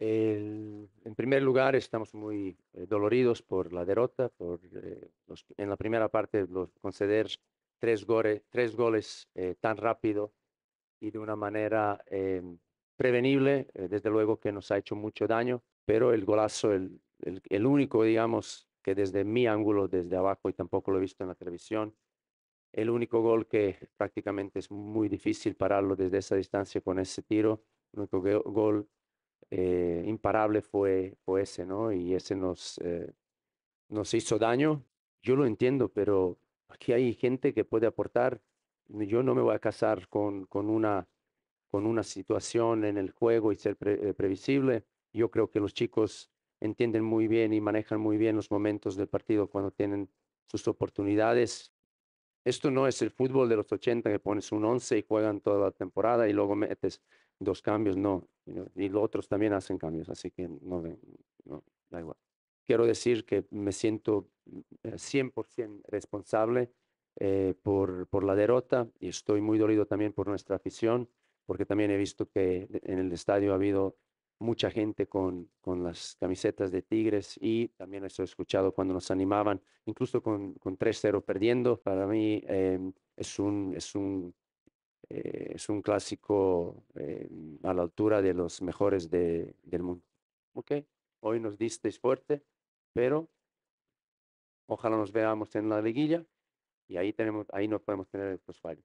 en primer lugar, estamos muy eh, doloridos por la derrota, por eh, en la primera parte los, conceder tres, gore, tres goles eh, tan rápido y de una manera prevenible, desde luego que nos ha hecho mucho daño, pero el golazo, el, el, el, único, digamos, que desde mi ángulo, desde abajo, y tampoco lo he visto en la televisión, el único gol que prácticamente es muy difícil pararlo desde esa distancia con ese tiro, el único gol eh, imparable fue, ese, ¿no? Y ese nos, eh, nos hizo daño. Yo lo entiendo, pero aquí hay gente que puede aportar. Yo no me voy a casar con, una, con una situación en el juego y ser eh, previsible. Yo creo que los chicos entienden muy bien y manejan muy bien los momentos del partido cuando tienen sus oportunidades. Esto no es el fútbol de los 80 que pones un 11 y juegan toda la temporada y luego metes dos cambios, no. Y los otros también hacen cambios, así que no, no da igual. Quiero decir que me siento 100% eh, responsable eh, por, por la derrota y estoy muy dolido también por nuestra afición, porque también he visto que en el estadio ha habido mucha gente con, las camisetas de Tigres y también eso he escuchado cuando nos animaban, incluso con, con 3-0 perdiendo. Para mí em, es, un, es, un, eh, es un clásico em, a la altura de los mejores del mundo. Okay. Hoy nos disteis fuerte, pero ojalá nos veamos en la liguilla y ahí, tenemos, ahí no podemos tener el pues, fallos.